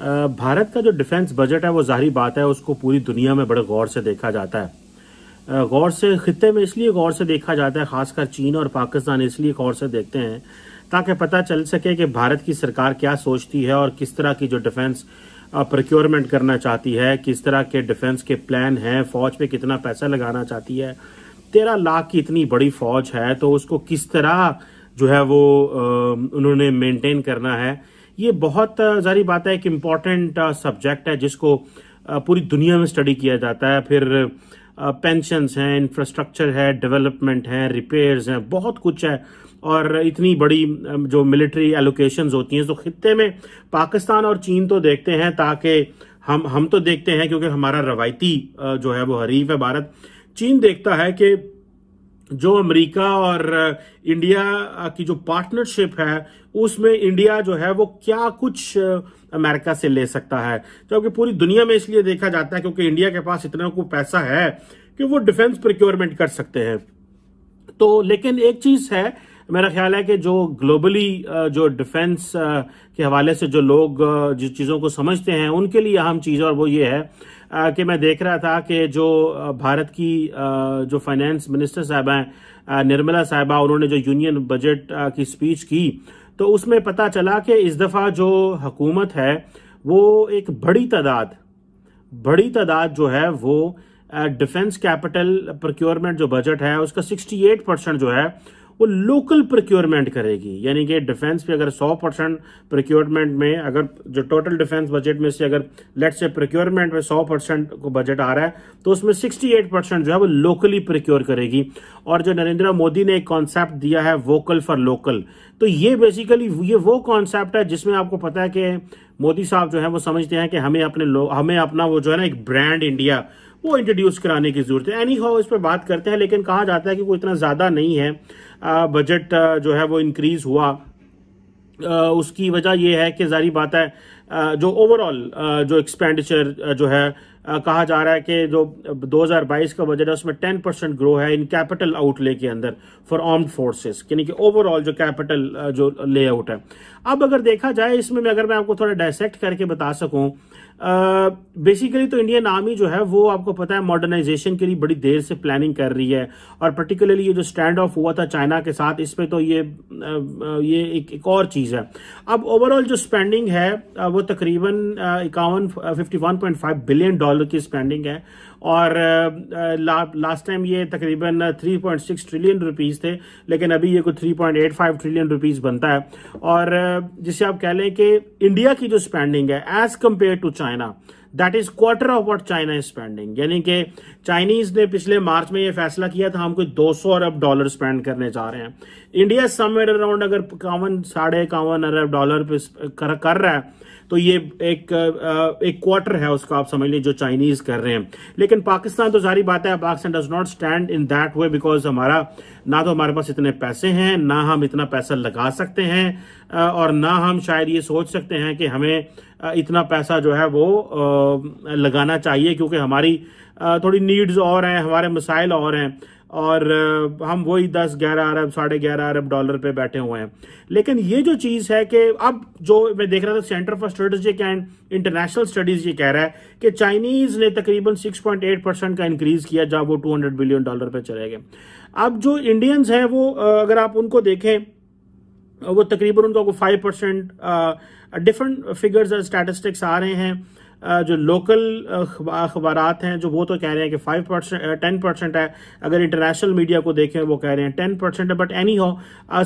भारत का जो defence budget है वो जाहरी बात है उसको पूरी दुनिया में बड़े गौर से देखा जाता है गौर से खत्े में इसलिए गौर से देखा जाता है खासकर चीन और पाकिस्तान इसलिए गौर से देखते हैं ताकि पता चल सके कि भारत की सरकार क्या सोचती है और किस तरह की जो डिफेंस प्रोक्योरमेंट करना चाहती है किस तरह के डिफेंस के प्लान हैं फौज पे कितना पैसा लगाना चाहती है तेरह लाख की इतनी बड़ी फौज है तो उसको किस तरह जो है वो उन्होंने मेंटेन करना है ये बहुत जारी बात है एक इम्पॉर्टेंट सब्जेक्ट है जिसको पूरी दुनिया में स्टडी किया जाता है फिर पेंशन हैं इंफ्रास्ट्रक्चर है डेवलपमेंट है रिपेयर हैं बहुत कुछ है और इतनी बड़ी जो मिलिट्री एलोकेशन होती हैं तो खत्े में पाकिस्तान और चीन तो देखते हैं ताकि हम हम तो देखते हैं क्योंकि हमारा रवायती जो है वो हरीफ है भारत चीन देखता है कि जो अमेरिका और इंडिया की जो पार्टनरशिप है उसमें इंडिया जो है वो क्या कुछ अमेरिका से ले सकता है क्योंकि पूरी दुनिया में इसलिए देखा जाता है क्योंकि इंडिया के पास इतना को पैसा है कि वो डिफेंस प्रिक्योरमेंट कर सकते हैं तो लेकिन एक चीज है मेरा ख्याल है कि जो ग्लोबली जो डिफेंस के हवाले से जो लोग जिस चीज़ों को समझते हैं उनके लिए अहम चीज़ और वो ये है कि मैं देख रहा था कि जो भारत की जो फाइनेंस मिनिस्टर साहब हैं निर्मला साहबा उन्होंने जो यूनियन बजट की स्पीच की तो उसमें पता चला कि इस दफ़ा जो हुकूमत है वो एक बड़ी तादाद बड़ी तादाद जो है वो डिफेंस कैपिटल प्रोक्योरमेंट जो बजट है उसका 68 परसेंट जो है वो लोकल प्रोक्योरमेंट करेगी यानी कि डिफेंस पे अगर 100 परसेंट प्रोक्योरमेंट में अगर जो टोटल डिफेंस बजट में से अगर लेट से प्रोक्योरमेंट में 100 परसेंट को बजट आ रहा है तो उसमें 68 परसेंट जो है वो लोकली प्रोक्योर करेगी और जो नरेंद्र मोदी ने एक कॉन्सेप्ट दिया है वोकल फॉर लोकल तो ये बेसिकली ये वो कॉन्सेप्ट है जिसमें आपको पता है कि मोदी साहब जो है वो समझते हैं कि हमें अपने लोग हमें अपना वो जो है ना एक ब्रांड इंडिया वो इंट्रोड्यूस कराने की जरूरत है एनी हाउ इस पर बात करते हैं लेकिन कहा जाता है कि वो इतना ज़्यादा नहीं है बजट जो है वो इंक्रीज हुआ उसकी वजह यह है कि जारी बात है जो ओवरऑल जो एक्सपेंडिचर जो है कहा जा रहा है कि जो 2022 का बजट है उसमें 10 परसेंट ग्रो है इन कैपिटल आउटले के अंदर फॉर आर्म्ड फोर्सेस यानी कि ओवरऑल जो कैपिटल जो लेआउट है अब अगर देखा जाए इसमें मैं अगर मैं आपको थोड़ा डायसेक्ट करके बता सकूं बेसिकली तो इंडियन आर्मी जो है वो आपको पता है मॉडर्नाइजेशन के लिए बड़ी देर से प्लानिंग कर रही है और पर्टिकुलरली ये जो स्टैंड ऑफ हुआ था चाइना के साथ इस पर तो ये ये एक, एक और चीज़ है अब ओवरऑल जो स्पेंडिंग है वो तकरीबन इक्यावन फिफ्टी बिलियन डॉलर की स्पेंडिंग है और ला, लास्ट टाइम ये तकरीबन 3.6 ट्रिलियन रुपीस थे लेकिन अभी ये कुछ 3.85 ट्रिलियन रुपीस बनता है और जिसे आप कह लें कि इंडिया की जो स्पेंडिंग है as compare to China that is quarter of what China is spending यानी कि चाइनीज ने पिछले मार्च में ये फैसला किया था हम कोई 200 अरब डॉलर स्पेंड करने जा रहे हैं इंडिया समवेयर अराउंड अगर इक्यावन साढ़े इक्यावन अरब डॉलर पे कर, कर रहा है तो ये एक एक क्वार्टर है उसका आप समझ लें जो चाइनीज कर रहे हैं लेकिन पाकिस्तान तो जारी बात है Pakistan does not stand in that way because हमारा ना तो हमारे पास इतने पैसे हैं ना हम इतना पैसा लगा सकते हैं और ना हम शायद ये सोच सकते हैं कि हमें इतना पैसा जो है वो लगाना चाहिए क्योंकि हमारी थोड़ी नीड्स और हैं हमारे मसाइल और हैं और हम वही दस ग्यारह अरब साढ़े ग्यारह अरब डॉलर पे बैठे हुए हैं लेकिन ये जो चीज़ है कि अब जो मैं देख रहा था centre for strategic and international studies ये कह रहा है कि चाइनीज़ ने तकरीबन 6.8 परसेंट का इंक्रीज़ किया जब वो 200 बिलियन डॉलर पे चले गए अब जो इंडियंस हैं वो अगर आप उनको देखें वो तकरीबन उनका फाइव परसेंट डिफरेंट फिगर्स और स्टैटिस्टिक्स आ रहे हैं जो लोकल अखबार हैं जो वो तो कह रहे हैं कि फाइव परसेंट टेन परसेंट है अगर इंटरनेशनल मीडिया को देखें वो कह रहे हैं टेन परसेंट है but anyhow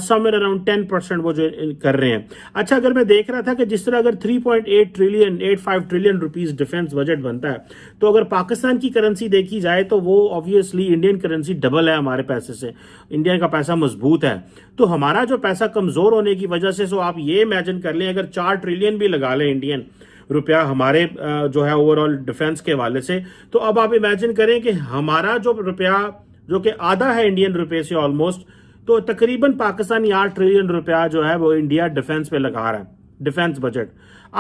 somewhere around ten percent वो जो कर रहे हैं अच्छा अगर मैं देख रहा था कि जिस तरह अगर three point eight trillion eight five trillion rupees defence budget बनता है तो अगर पाकिस्तान की करेंसी देखी जाए तो वो ऑब्वियसली इंडियन करेंसी डबल है हमारे पैसे से इंडियन का पैसा मजबूत है तो हमारा जो पैसा कमजोर होने की वजह से सो आप ये इमेजिन कर लें अगर चार ट्रिलियन भी लगा लें इंडियन रुपया हमारे जो है ओवरऑल डिफेंस के हवाले से तो अब आप इमेजिन करें कि हमारा जो रुपया जो कि आधा है इंडियन रुपये से ऑलमोस्ट तो तकरीबन पाकिस्तानी आठ ट्रिलियन रुपया जो है वो इंडिया डिफेंस पे लगा रहा है डिफेंस बजट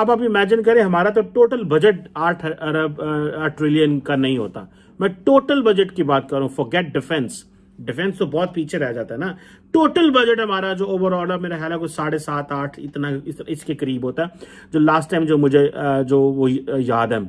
अब आप इमेजिन करें हमारा तो टोटल बजट आठ अरब आठ ट्रिलियन का नहीं होता मैं टोटल बजट की बात करूं फॉर गेट डिफेंस डिफेंस तो बहुत पीछे रह जाता है ना टोटल बजट हमारा जो ओवरऑल है मेरा ख्याल है कुछ साढ़े सात आठ इतना इस, इसके करीब होता है जो लास्ट टाइम जो मुझे जो वो याद है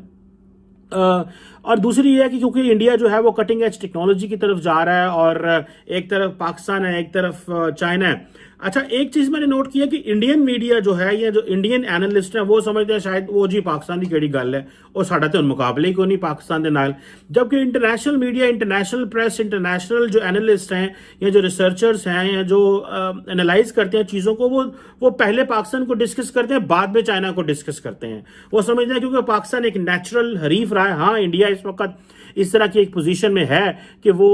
और दूसरी यह है कि क्योंकि इंडिया जो है वो कटिंग एज टेक्नोलॉजी की तरफ जा रहा है और एक तरफ पाकिस्तान है एक तरफ चाइना है अच्छा एक चीज मैंने नोट किया कि इंडियन मीडिया जो है या जो इंडियन एनालिस्ट है वो समझते हैं शायद वो जी पाकिस्तान की कड़ी गल है और साढ़ा तो मुकाबले ही क्यों नहीं पाकिस्तान के नाल जबकि international media international press international जो एनालिस्ट हैं या जो रिसर्चर्स हैं या जो एनालाइज करते हैं चीज़ों को वो वो पहले पाकिस्तान को डिस्कस करते हैं बाद में चाइना को डिस्कस करते हैं वो समझते हैं क्योंकि पाकिस्तान एक नेचुरल हरीफ रहा है हाँ इंडिया इस वक्त इस तरह की एक पोजीशन में है कि वो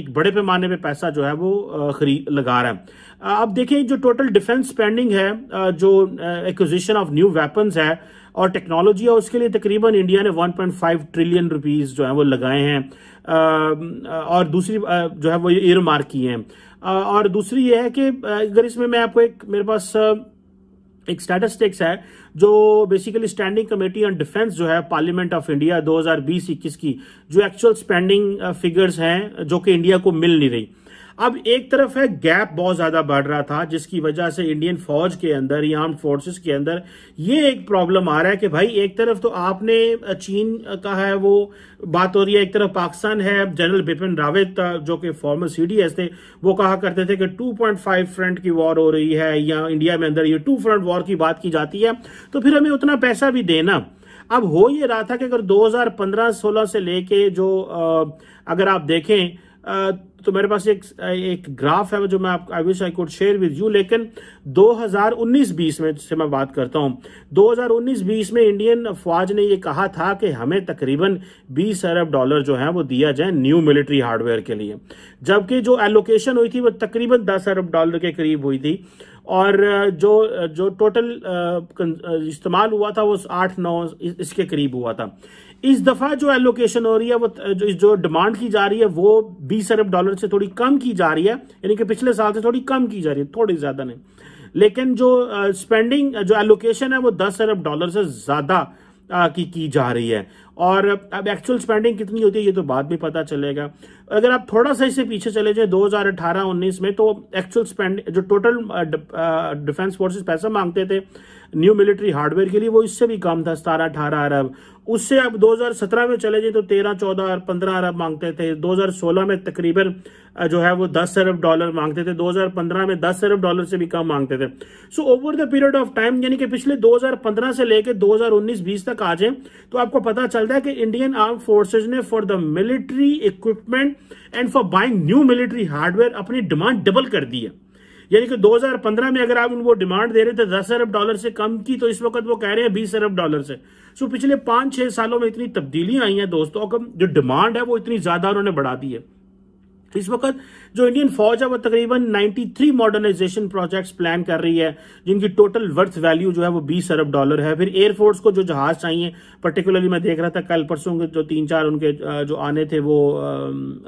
एक बड़े पैमाने पे पैसा जो है वो खरीद लगा रहा है अब देखें जो टोटल डिफेंस स्पेंडिंग है जो एक्विजिशन ऑफ न्यू वेपन्स है और टेक्नोलॉजी है उसके लिए तकरीबन इंडिया ने 1.5 ट्रिलियन रुपीस जो है वो लगाए हैं और दूसरी जो है वो ईयर मार्क की हैं और दूसरी ये है कि अगर इसमें मैं आपको एक मेरे पास एक स्टैटिस्टिक्स है जो basically standing committee on defence जो है पार्लियामेंट ऑफ इंडिया 2020 हजार की जो एक्चुअल स्पेंडिंग फिगर्स हैं जो कि इंडिया को मिल नहीं रही अब एक तरफ है गैप बहुत ज्यादा बढ़ रहा था जिसकी वजह से इंडियन फौज के अंदर या आर्म फोर्सेस के अंदर ये एक प्रॉब्लम आ रहा है कि भाई एक तरफ तो आपने चीन का है वो बात हो रही है एक तरफ पाकिस्तान है जनरल बिपिन रावत जो कि फॉर्मर सीडीएस थे वो कहा करते थे कि 2.5 फ्रंट की वॉर हो रही है या इंडिया में अंदर ये टू फ्रंट वॉर की बात की जाती है तो फिर हमें उतना पैसा भी देना अब हो ये रहा था कि अगर 2015-16 से लेके जो अगर आप देखें तो मेरे पास एक एक ग्राफ है जो मैं I wish I could share with you लेकिन 2019-20 में से मैं बात करता हूं 2019-20 में इंडियन फौज ने ये कहा था कि हमें तकरीबन 20 अरब डॉलर जो है वो दिया जाए न्यू मिलिट्री हार्डवेयर के लिए जबकि जो एलोकेशन हुई थी वो तकरीबन 10 अरब डॉलर के करीब हुई थी और जो जो टोटल इस्तेमाल हुआ था वो आठ नौ इसके करीब हुआ था इस दफा जो एलोकेशन हो रही है वो जो डिमांड की जा रही है वो बीस अरब डॉलर से थोड़ी कम की जा रही है यानी कि पिछले साल से थोड़ी कम की जा रही है थोड़ी ज्यादा नहीं लेकिन जो स्पेंडिंग जो एलोकेशन है वो दस अरब डॉलर से ज्यादा की की जा रही है और अब एक्चुअल स्पेंडिंग कितनी होती है ये तो बाद में पता चलेगा अगर आप थोड़ा सा इससे पीछे चले जाए 2018-19 में तो एक्चुअल स्पेंडिंग जो टोटल डिफेंस फोर्सेस पैसा मांगते थे न्यू मिलिट्री हार्डवेयर के लिए वो इससे भी कम था सतारह अठारह अरब उससे अब 2017 में चले जाए तो 13 14 और 15 अरब मांगते थे 2016 में तकरीबन जो है वो 10 अरब डॉलर मांगते थे 2015 में 10 अरब डॉलर से भी कम मांगते थे so over the period of time यानी कि पिछले 2015 से लेकर 2019-20 तक आ जाए तो आपको पता चलता है कि इंडियन आर्म फोर्सेज ने for the military equipment and for buying new military hardware अपनी डिमांड डबल कर दी है यानी कि 2015 में अगर आप उनको डिमांड दे रहे थे 10 अरब डॉलर से कम की तो इस वक्त वो कह रहे हैं 20 अरब डॉलर से सो पिछले पांच छह सालों में इतनी तब्दीलियां आई हैं दोस्तों अब जो डिमांड है वो इतनी ज़्यादा उन्होंने बढ़ा दी है इस वक्त जो इंडियन फौज है वो तकरीबन 93 मॉडर्नाइजेशन प्रोजेक्ट्स प्लान कर रही है जिनकी टोटल वर्थ वैल्यू जो है वो 20 अरब डॉलर है फिर एयरफोर्स को जो जहाज चाहिए पर्टिकुलरली मैं देख रहा था कल परसों के जो तीन चार उनके जो आने थे वो आ,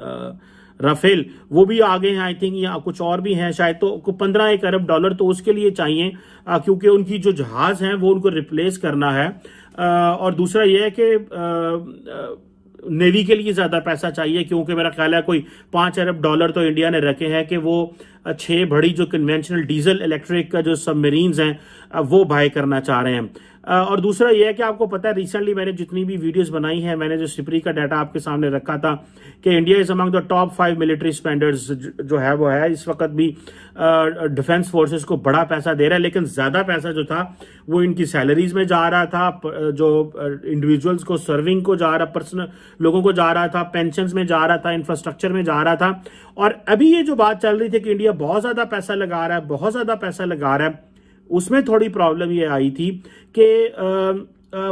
आ, राफेल वो भी आगे हैं आई थिंक या कुछ और भी हैं शायद तो पंद्रह एक अरब डॉलर तो उसके लिए चाहिए क्योंकि उनकी जो जहाज हैं वो उनको रिप्लेस करना है और दूसरा यह है कि नेवी के लिए ज्यादा पैसा चाहिए क्योंकि मेरा ख्याल है कोई पांच अरब डॉलर तो इंडिया ने रखे हैं कि वो छः बड़ी जो कन्वेंशनल डीजल इलेक्ट्रिक का जो सबमरीन्स हैं वो बाय करना चाह रहे हैं और दूसरा यह है कि आपको पता है रिसेंटली मैंने जितनी भी वीडियोस बनाई है मैंने जो सिपरी का डाटा आपके सामने रखा था कि India is among the top five military spenders जो है वो है इस वक्त भी डिफेंस फोर्सेस को बड़ा पैसा दे रहा है लेकिन ज़्यादा पैसा जो था वो इनकी सैलरीज में जा रहा था जो इंडिविजुअल्स को सर्विंग को जा रहा पर्सनल लोगों को जा रहा था पेंशन में जा रहा था इंफ्रास्ट्रक्चर में जा रहा था और अभी ये जो बात चल रही थी कि इंडिया में बहुत ज़्यादा पैसा लगा रहा है बहुत ज़्यादा पैसा लगा रहा है उसमें थोड़ी प्रॉब्लम ये आई थी कि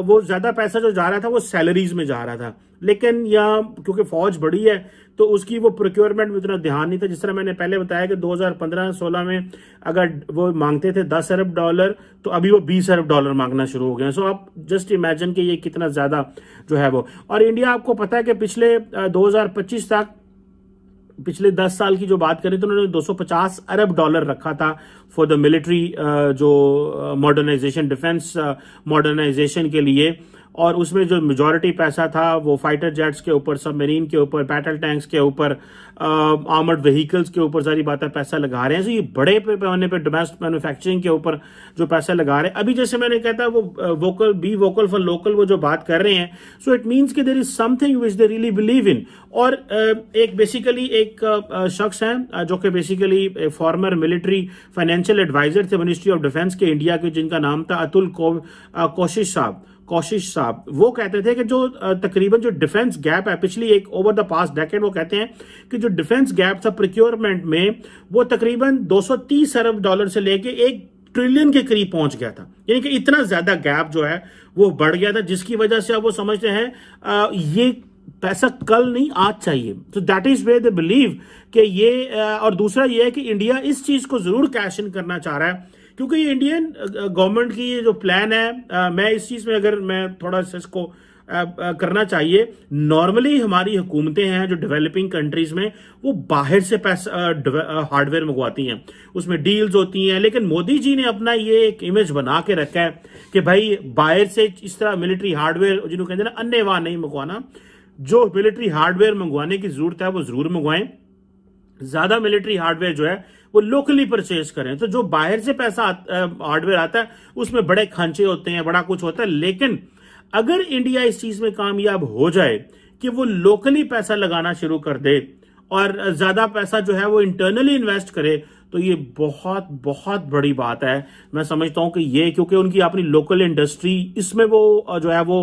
वो ज़्यादा पैसा जो जा रहा था वो सैलरीज में जा रहा था लेकिन यहाँ क्योंकि फौज बड़ी है तो उसकी वो प्रोक्योरमेंट में उतना ध्यान नहीं था जिस तरह मैंने पहले बताया कि 2015-16 में अगर वो मांगते थे 10 अरब डॉलर तो अभी वो 20 अरब डॉलर मांगना शुरू हो गए सो आप जस्ट इमेजिन कि ये कितना ज़्यादा जो है वो और इंडिया आपको पता है कि पिछले 2025 तक पिछले 10 साल की जो बात करें तो उन्होंने 250 अरब डॉलर रखा था फॉर द मिलिट्री जो मॉडर्नाइजेशन डिफेंस मॉडर्नाइजेशन के लिए और उसमें जो मेजोरिटी पैसा था वो फाइटर जेट्स के ऊपर सबमरीन के ऊपर बैटल टैंक्स के ऊपर आर्मर्ड व्हीकल्स के ऊपर सारी बातें पैसा लगा रहे हैं तो ये बड़े पैमाने पर डोमेस्टिक मैन्युफैक्चरिंग के ऊपर जो पैसा लगा रहे हैं अभी जैसे मैंने कहता वो vocal be vocal for local वो जो बात कर रहे हैं सो इट मीन्स कि there is something which they really believe in और एक बेसिकली एक शख्स हैं जो कि basically former military financial adviser थे मिनिस्ट्री ऑफ डिफेंस के इंडिया के जिनका नाम था अतुल कोशिश साहब कोशिश साहब वो कहते थे कि जो तकरीबन जो डिफेंस गैप है पिछली एक ओवर द पास डेकेड वो कहते हैं कि जो डिफेंस गैप था प्रिक्योरमेंट में वो तकरीबन 230 अरब डॉलर से लेके एक ट्रिलियन के करीब पहुंच गया था यानी कि इतना ज्यादा गैप जो है वो बढ़ गया था जिसकी वजह से अब वो समझते हैं ये पैसा कल नहीं आज चाहिए तो that is way they believe कि ये और दूसरा ये है कि इंडिया इस चीज को जरूर कैश इन करना चाह रहा है क्योंकि ये इंडियन गवर्नमेंट की ये जो प्लान है मैं इस चीज में अगर मैं थोड़ा सा इसको करना चाहिए नॉर्मली हमारी हुकूमतें हैं जो डेवलपिंग कंट्रीज में वो बाहर से पैसा हार्डवेयर मंगवाती हैं उसमें डील्स होती हैं लेकिन मोदी जी ने अपना ये एक इमेज बना के रखा है कि भाई बाहर से इस तरह मिलिट्री हार्डवेयर जिन्होंने कहते हैं ना अन्य वहां नहीं मंगवाना जो मिलिट्री हार्डवेयर मंगवाने की जरूरत है वो जरूर मंगवाएं ज्यादा मिलिट्री हार्डवेयर जो है वो लोकली परचेज करें तो जो बाहर से पैसा हार्डवेयर आता है उसमें बड़े खांचे होते हैं बड़ा कुछ होता है लेकिन अगर इंडिया इस चीज में कामयाब हो जाए कि वो लोकली पैसा लगाना शुरू कर दे और ज्यादा पैसा जो है वो इंटरनली इन्वेस्ट करे तो ये बहुत बहुत बड़ी बात है मैं समझता हूं कि ये क्योंकि उनकी अपनी लोकल इंडस्ट्री इसमें वो जो है वो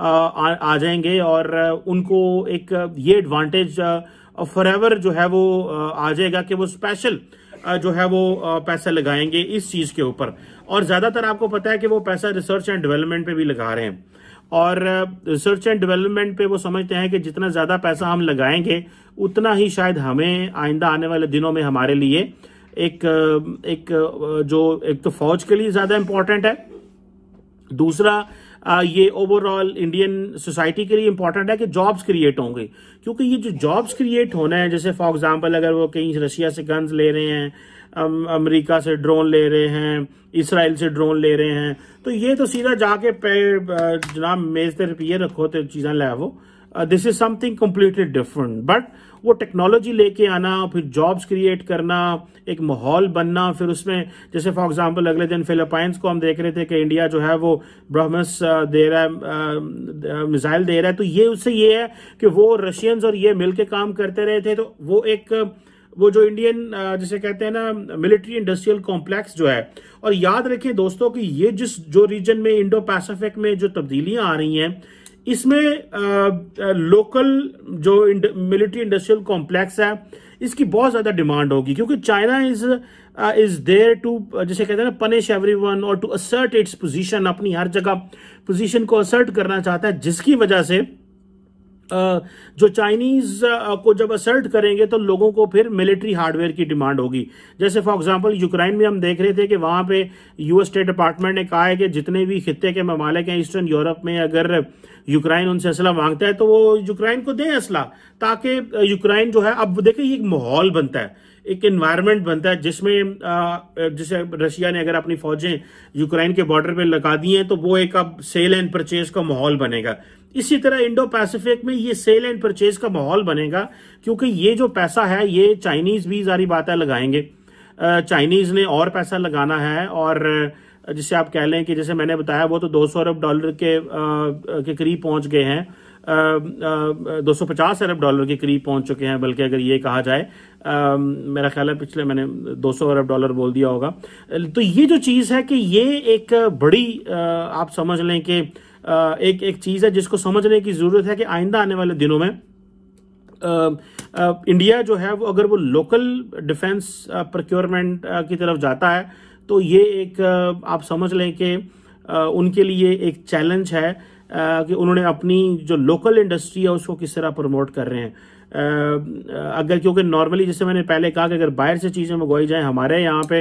आ, आ जाएंगे और उनको एक ये एडवांटेज फॉर एवर जो है वो आ जाएगा कि वो स्पेशल जो है वो पैसा लगाएंगे इस चीज के ऊपर और ज्यादातर आपको पता है कि वो पैसा रिसर्च एंड डेवलपमेंट पे भी लगा रहे हैं और रिसर्च एंड डेवलपमेंट पे वो समझते हैं कि जितना ज्यादा पैसा हम लगाएंगे उतना ही शायद हमें आइंदा आने वाले दिनों में हमारे लिए एक एक जो एक तो फौज के लिए ज्यादा इंपॉर्टेंट है दूसरा ये ओवरऑल इंडियन सोसाइटी के लिए इंपॉर्टेंट है कि जॉब्स क्रिएट होंगे क्योंकि ये जो जॉब्स क्रिएट होना है जैसे फॉर एग्जांपल अगर वो कहीं रशिया से गन्स ले रहे हैं अमेरिका से ड्रोन ले रहे हैं इसराइल से ड्रोन ले रहे हैं तो ये तो सीधा जाके जनाब मेज पे रुपये रखो तो चीज़ें ले वो this is something completely different but वो टेक्नोलॉजी लेके आना फिर जॉब्स क्रिएट करना एक माहौल बनना फिर उसमें जैसे फॉर एग्जांपल अगले दिन फिलिपाइंस को हम देख रहे थे कि इंडिया जो है वो ब्रह्मस uh, दे रहा है मिसाइल uh, uh, दे रहा है तो ये उससे ये है कि वो रशियंस और ये मिलके काम करते रहे थे तो वो एक वो जो इंडियन जिसे कहते हैं ना मिलिट्री इंडस्ट्रियल कॉम्प्लेक्स जो है और याद रखें दोस्तों कि ये जिस जो रीजन में इंडो पैसिफिक में जो तब्दीलियां आ रही हैं इसमें लोकल जो मिलिट्री इंडस्ट्रियल कॉम्प्लेक्स है इसकी बहुत ज़्यादा डिमांड होगी क्योंकि China is is there to जैसे कहते हैं ना पनिश एवरी वन और टू असर्ट इट्स पोजीशन अपनी हर जगह पोजीशन को असर्ट करना चाहता है जिसकी वजह से जो चाइनीज को जब असल्ट करेंगे तो लोगों को फिर मिलिट्री हार्डवेयर की डिमांड होगी जैसे फॉर एग्जांपल यूक्रेन में हम देख रहे थे कि वहां पे यूएस स्टेट डिपार्टमेंट ने कहा है कि जितने भी खिते के ममालिक हैं ईस्टर्न यूरोप में अगर यूक्रेन उनसे असला मांगता है तो वो यूक्रेन को दें असला ताकि यूक्रेन जो है अब देखिए ये माहौल बनता है एक एनवायरनमेंट बनता है जिसमें जैसे रशिया ने अगर अपनी फौजें यूक्रेन के बॉर्डर पे लगा दी हैं तो वो एक अब सेल एंड परचेज का माहौल बनेगा इसी तरह इंडो पैसिफिक में ये सेल एंड परचेज का माहौल बनेगा क्योंकि ये जो पैसा है ये चाइनीज भी सारी बातें लगाएंगे चाइनीज ने और पैसा लगाना है और जिसे आप कह लें कि जैसे मैंने बताया वो तो दो सौ अरब डॉलर के आ, के करीब पहुंच गए हैं दो सौ पचास अरब डॉलर के करीब पहुंच चुके हैं बल्कि अगर ये कहा जाए आ, मेरा ख्याल है पिछले मैंने 200 अरब डॉलर बोल दिया होगा तो ये जो चीज़ है कि ये एक बड़ी आ, आप समझ लें कि एक एक चीज़ है जिसको समझने की ज़रूरत है कि आइंदा आने वाले दिनों में इंडिया जो है वो अगर वो लोकल डिफेंस प्रोक्योरमेंट की तरफ जाता है तो ये एक आप समझ लें कि उनके लिए एक चैलेंज है कि उन्होंने अपनी जो लोकल इंडस्ट्री है उसको किस तरह प्रमोट कर रहे हैं अगर क्योंकि नॉर्मली जैसे मैंने पहले कहा कि अगर बाहर से चीज़ें मंगवाई जाएं हमारे यहाँ पे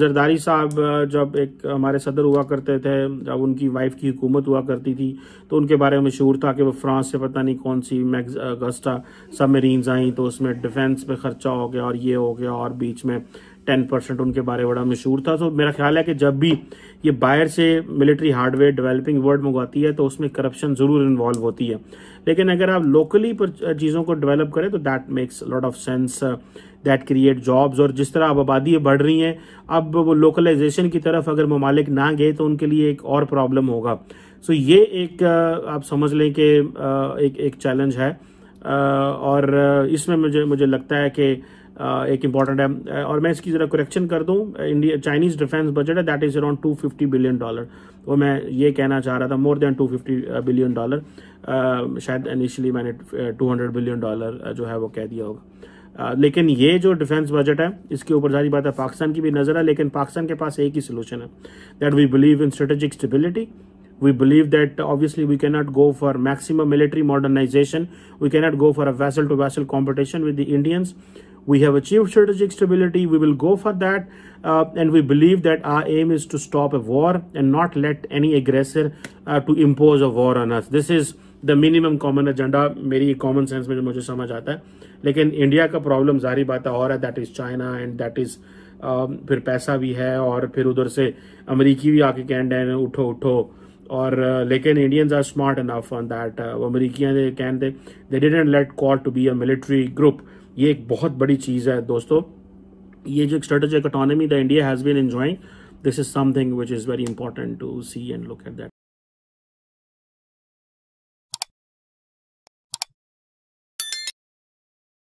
जरदारी साहब जब एक हमारे सदर हुआ करते थे जब उनकी वाइफ की हुकूमत हुआ करती थी तो उनके बारे में मशहूर था कि वो फ्रांस से पता नहीं कौन सी मैगज अगस्टा सबमरीन्स आई तो उसमें डिफेंस पे खर्चा हो गया और ये हो गया और बीच में टेन परसेंट उनके बारे में बड़ा मशहूर था तो मेरा ख्याल है कि जब भी ये बाहर से मिलिट्री हार्डवेयर डेवलपिंग वर्ल्ड मंगवाती है तो उसमें करप्शन ज़रूर इन्वॉल्व होती है लेकिन अगर आप लोकली पर चीज़ों को डेवलप करें तो that makes lot of sense that create jobs और जिस तरह अब आबादी बढ़ रही है अब वो लोकलाइजेशन की तरफ अगर ममालिक ना गए तो उनके लिए एक और प्रॉब्लम होगा सो ये एक आप समझ लें कि एक एक चैलेंज है और इसमें मुझे मुझे लगता है कि एक इम्पॉर्टेंट है और मैं इसकी ज़रा करेक्शन कर दूँ इंडिया चाइनीज़ डिफेंस बजट है that is around 250 billion dollar वो मैं ये कहना चाह रहा था मोर देन 250 बिलियन डॉलर शायद इनिशियली मैंने 200 बिलियन डॉलर जो है वो कह दिया होगा लेकिन ये जो डिफेंस बजट है इसके ऊपर जारी बात है पाकिस्तान की भी नज़र है लेकिन पाकिस्तान के पास एक ही सोलूशन है that we believe in strategic stability we believe that obviously we cannot go for maximum military modernization we cannot go for a vessel to vessel competition with the indians we have achieved strategic stability we will go for that uh, and we believe that our aim is to stop a war and not let any aggressor uh, to impose a war on us this is the minimum common agenda very common sense mujhe samajh aata hai lekin india ka problem zari baat hai that is china and that is um, फिर पैसा भी है और फिर उधर से अमेरिकी भी आके कैंड है उठो उठो और uh, लेकिन Indians are smart enough on that अमेरिकियाँ they can't they they didn't let call to be a military ये एक बहुत बड़ी चीज़ है दोस्तों ये जो strategic economy the India has been enjoying this is something which is very important to see and look at that